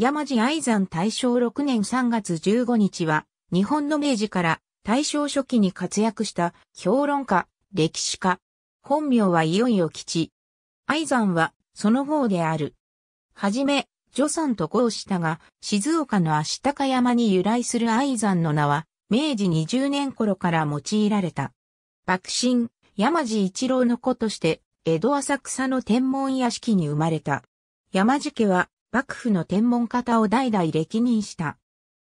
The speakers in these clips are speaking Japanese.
山地愛山大正6年3月15日は、日本の明治から大正初期に活躍した評論家、歴史家。本名はいよいよ吉。愛山は、その方である。はじめ、助産と号したが、静岡の足高山に由来する愛山の名は、明治20年頃から用いられた。幕臣、山地一郎の子として、江戸浅草の天文屋敷に生まれた。山地家は、幕府の天文方を代々歴任した。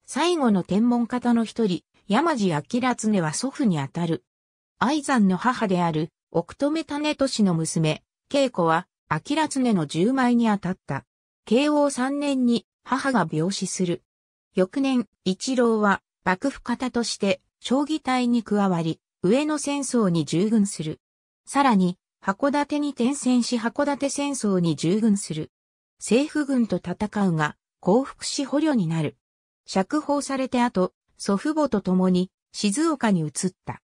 最後の天文方の一人、山地明常は祖父にあたる。愛山の母である、奥留種都市の娘、恵子は、明常の十枚にあたった。慶応三年に母が病死する。翌年、一郎は幕府方として将棋隊に加わり、上野戦争に従軍する。さらに、函館に転戦し函館戦争に従軍する。政府軍と戦うが、降伏し捕虜になる。釈放されて後、祖父母と共に静岡に移った。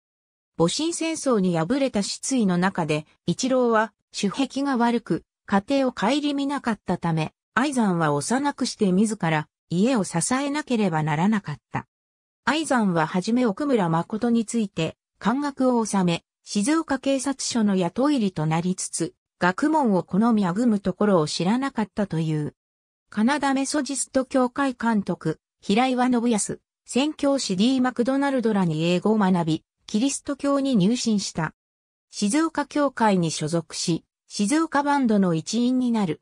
戊辰戦争に敗れた失意の中で、一郎は主壁が悪く、家庭を顧みなかったため、愛山は幼くして自ら家を支えなければならなかった。愛山ははじめ奥村誠について、感覚を収め、静岡警察署の雇い入りとなりつつ、学問を好みあぐむところを知らなかったという。カナダメソジスト協会監督、平岩信康、宣教師 D マクドナルドらに英語を学び、キリスト教に入信した。静岡教会に所属し、静岡バンドの一員になる。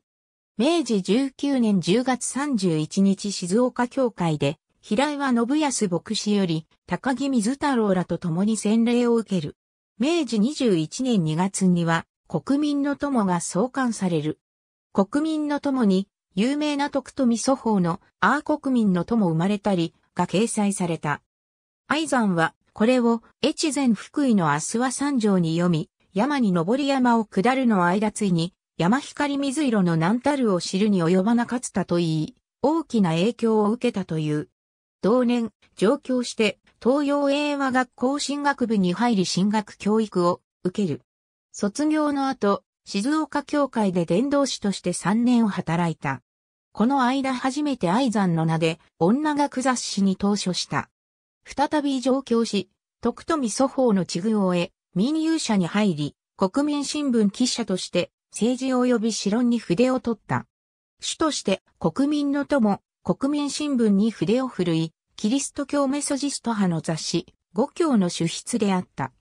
明治19年10月31日静岡教会で、平岩信康牧師より、高木水太郎らと共に洗礼を受ける。明治21年2月には、国民の友が創刊される。国民の友に、有名な徳富祖法のアー国民の友生まれたりが掲載された。愛山はこれを越前福井の明日は三条に読み、山に登り山を下るの間ついに、山光水色の南たるを知るに及ばなかつたと言い、大きな影響を受けたという。同年、上京して東洋英和学校進学部に入り進学教育を受ける。卒業の後、静岡教会で伝道師として3年を働いた。この間初めて愛山の名で女学雑誌に投書した。再び上京し、徳富祖法の地具を得、民有者に入り、国民新聞記者として政治及び私論に筆を取った。主として国民の友、国民新聞に筆を振るい、キリスト教メソジスト派の雑誌、五教の主筆であった。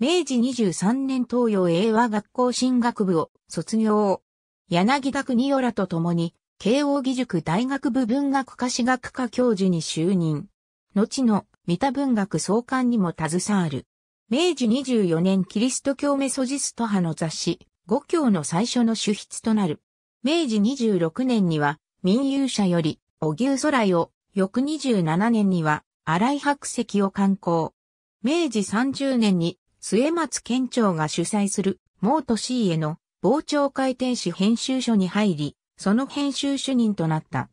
明治23年東洋英和学校進学部を卒業。柳田国代らと共に、慶応義塾大学部文学科史学科教授に就任。後の三田文学創刊にも携わる。明治24年キリスト教メソジスト派の雑誌、五教の最初の主筆となる。明治26年には、民有者より、お牛空よ、翌27年には、荒井白石を刊行。明治30年に末松県庁が主催する、毛都市への傍聴会天使編集所に入り、その編集主任となった。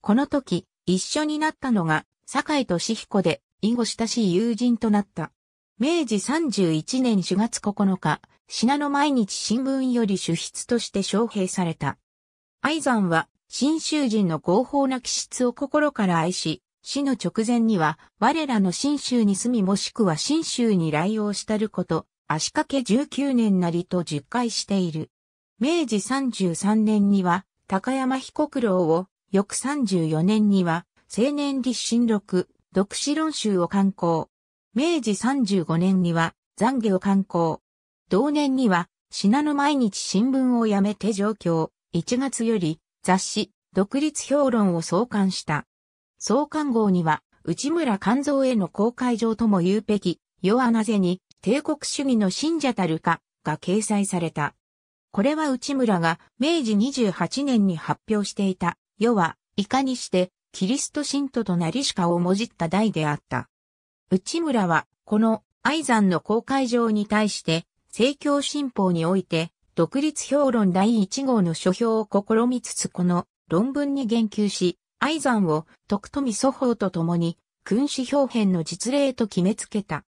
この時、一緒になったのが、坂井俊彦で、以後親しい友人となった。明治31年4月9日、品の毎日新聞より主筆として招聘された。愛山は、新州人の合法な気質を心から愛し、死の直前には、我らの新州に住みもしくは新州に来往したること、足掛け19年なりと10回している。明治33年には、高山彦九郎を、翌34年には、青年立新録、読史論集を刊行。明治35年には、残悔を刊行。同年には、品の毎日新聞を辞めて上京、1月より、雑誌、独立評論を創刊した。創刊号には、内村勘蔵への公開状とも言うべき、世はなぜに、帝国主義の信者たるか、が掲載された。これは内村が明治28年に発表していた、世は、いかにして、キリスト信徒となりしかをもじった題であった。内村は、この、愛山の公開状に対して、政教新法において、独立評論第1号の書評を試みつつこの論文に言及し、愛山を徳富祖法と共に君主表変の実例と決めつけた。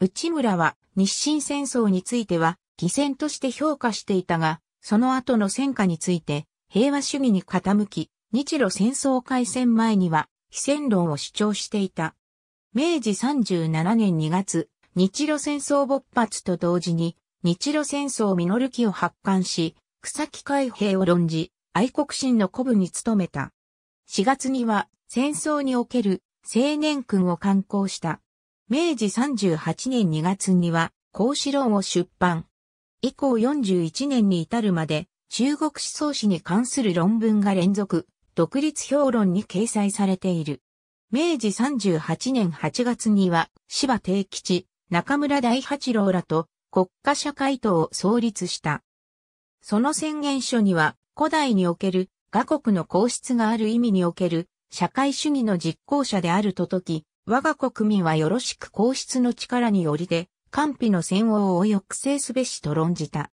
内村は日清戦争については偽戦として評価していたが、その後の戦果について平和主義に傾き、日露戦争開戦前には非戦論を主張していた。明治37年2月、日露戦争勃発と同時に、日露戦争実る木を発刊し、草木海兵を論じ、愛国心の鼓舞に努めた。4月には戦争における青年君を刊行した。明治38年2月には孔子論を出版。以降41年に至るまで中国思想史に関する論文が連続、独立評論に掲載されている。明治38年8月には芝定吉、中村大八郎らと国家社会党を創立した。その宣言書には古代における我国の皇室がある意味における社会主義の実行者であるととき、我が国民はよろしく皇室の力によりで、官費の戦王を抑制すべしと論じた。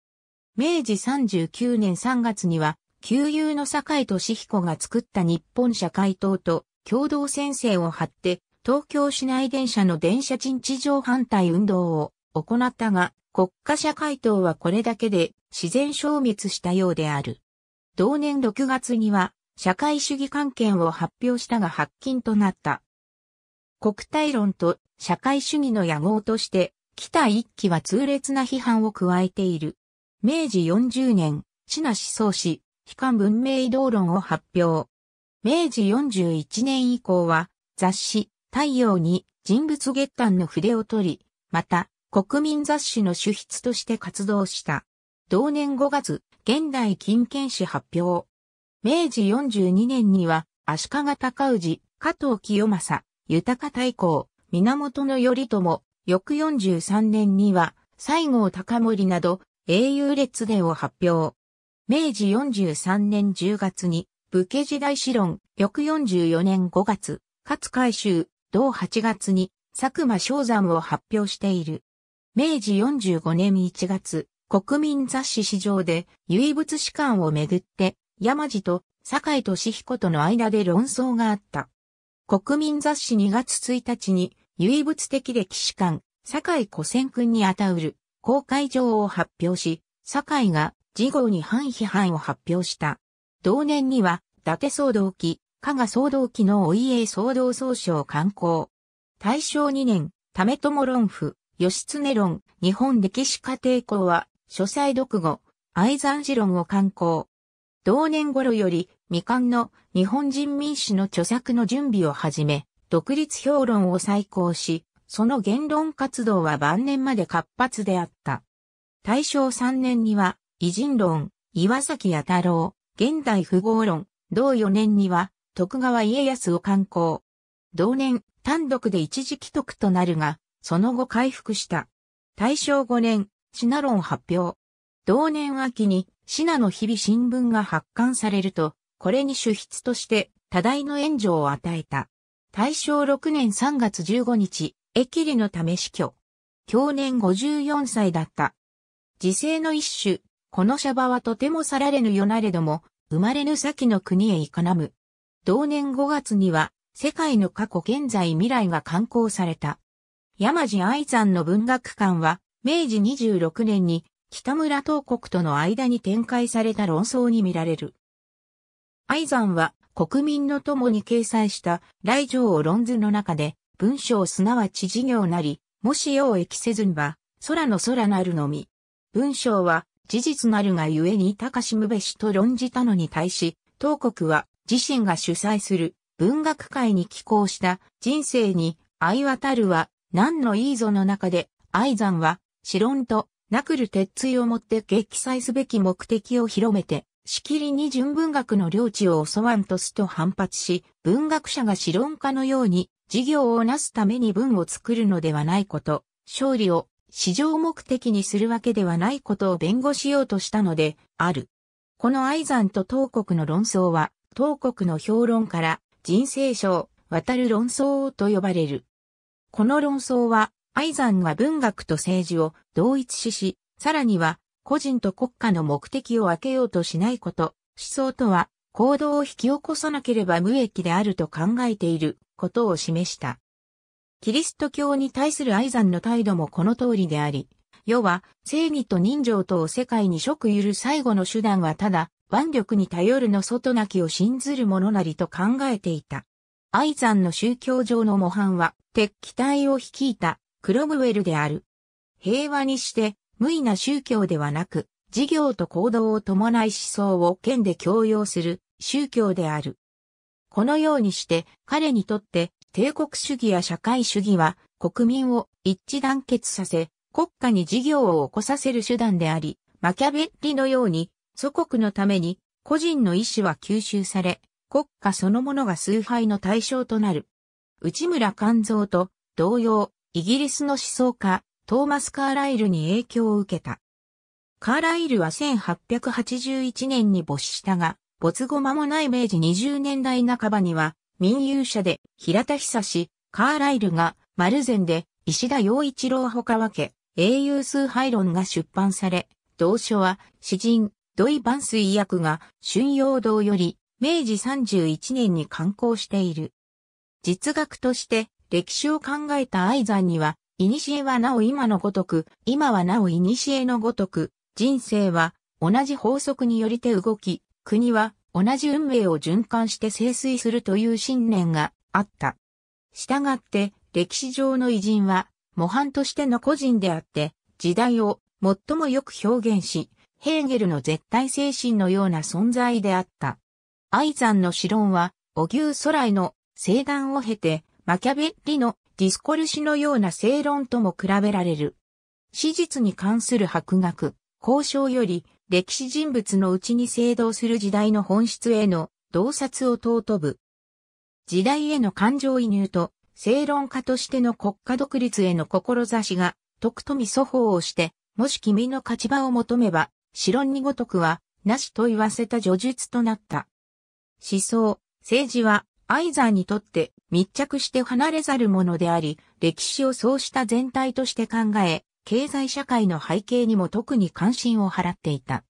明治39年3月には、旧友の坂井俊彦が作った日本社会党と共同宣誓を張って、東京市内電車の電車賃地上反対運動を行ったが、国家社会党はこれだけで自然消滅したようである。同年6月には、社会主義関係を発表したが発禁となった。国体論と社会主義の野望として、北一騎は痛烈な批判を加えている。明治40年、地名思想史、悲観文明移動論を発表。明治41年以降は、雑誌、太陽に人物月刊の筆を取り、また、国民雑誌の主筆として活動した。同年5月、現代近県史発表。明治42年には、足利尊氏、加藤清正、豊太公、源頼朝、翌43年には、西郷隆盛など、英雄列伝を発表。明治43年10月に、武家時代史論、翌44年5月、勝海舟、同8月に、佐久間昭山を発表している。明治45年1月、国民雑誌市場で唯物史観をめぐって山路と坂井俊彦との間で論争があった。国民雑誌2月1日に唯物的歴史観、坂井古仙君にあたうる公開状を発表し、坂井が事後に反批判を発表した。同年には、伊達騒動期、加賀騒動期のお家騒動総称刊行。大正2年、為朝論夫、義経論、日本歴史家帝校は、書斎読語、愛山寺論を刊行。同年頃より未完の日本人民主の著作の準備を始め、独立評論を再考し、その言論活動は晩年まで活発であった。大正3年には、偉人論、岩崎弥太郎、現代富豪論、同4年には、徳川家康を刊行。同年、単独で一時帰得となるが、その後回復した。大正5年、シナ論発表。同年秋に、シナの日々新聞が発刊されると、これに主筆として、多大の援助を与えた。大正6年3月15日、駅里のため死去。去年54歳だった。自生の一種、このシャバはとても去られぬよなれども、生まれぬ先の国へ行かなむ。同年5月には、世界の過去現在未来が刊行された。山地愛山の文学館は、明治26年に北村東国との間に展開された論争に見られる。愛山は国民の友に掲載した来城を論図の中で文章すなわち事業なり、もし用益せずんば、空の空なるのみ。文章は事実なるがゆえに高しむべしと論じたのに対し、東国は自身が主催する文学界に寄稿した人生に相渡るは何のいいぞの中で、愛山はシロンとナクル鉄槌をもって撃砕すべき目的を広めて、しきりに純文学の領地を襲わんとすと反発し、文学者がシロン家のように事業をなすために文を作るのではないこと、勝利を市場目的にするわけではないことを弁護しようとしたので、ある。この愛山と東国の論争は、東国の評論から人生賞、渡る論争と呼ばれる。この論争は、愛山は文学と政治を同一視し、さらには個人と国家の目的を分けようとしないこと、思想とは行動を引き起こさなければ無益であると考えていることを示した。キリスト教に対するザンの態度もこの通りであり、世は正義と人情とを世界に食ゆる最後の手段はただ腕力に頼るの外なきを信ずる者なりと考えていた。愛山の宗教上の模範は、敵機体を率いたクロムウェルである。平和にして、無意な宗教ではなく、事業と行動を伴い思想を剣で強要する宗教である。このようにして彼にとって帝国主義や社会主義は国民を一致団結させ国家に事業を起こさせる手段であり、マキャベッリのように祖国のために個人の意思は吸収され国家そのものが崇拝の対象となる。内村勘蔵と同様、イギリスの思想家、トーマス・カーライルに影響を受けた。カーライルは1881年に没したが、没後間もない明治20年代半ばには、民有者で平田久志、カーライルがマルゼンで石田洋一郎ほか分け、英雄崇拝論が出版され、同書は詩人、土井万水役が春陽堂より明治31年に刊行している。実学として歴史を考えた愛山には、古はなお今のごとく、今はなお古のごとく、人生は同じ法則によりて動き、国は同じ運命を循環して清水するという信念があった。したがって、歴史上の偉人は、模範としての個人であって、時代を最もよく表現し、ヘーゲルの絶対精神のような存在であった。愛山の子論は、お牛空への聖断を経て、マキャベリのディスコルシのような正論とも比べられる。史実に関する博学、交渉より歴史人物のうちに制動する時代の本質への洞察を尊ぶ。時代への感情移入と正論家としての国家独立への志が徳富祖法をして、もし君の勝ち場を求めば、死論にごとくは、なしと言わせた叙述となった。思想、政治は、アイザーにとって密着して離れざるものであり、歴史をそうした全体として考え、経済社会の背景にも特に関心を払っていた。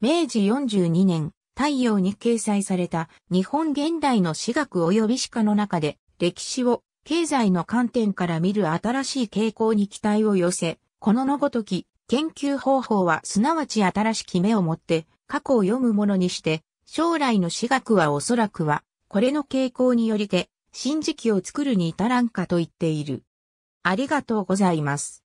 明治42年、太陽に掲載された日本現代の私学及び史家の中で歴史を経済の観点から見る新しい傾向に期待を寄せ、こののごとき研究方法はすなわち新しき目を持って過去を読むものにして、将来の私学はおそらくはこれの傾向によりて新時期を作るに至らんかと言っている。ありがとうございます。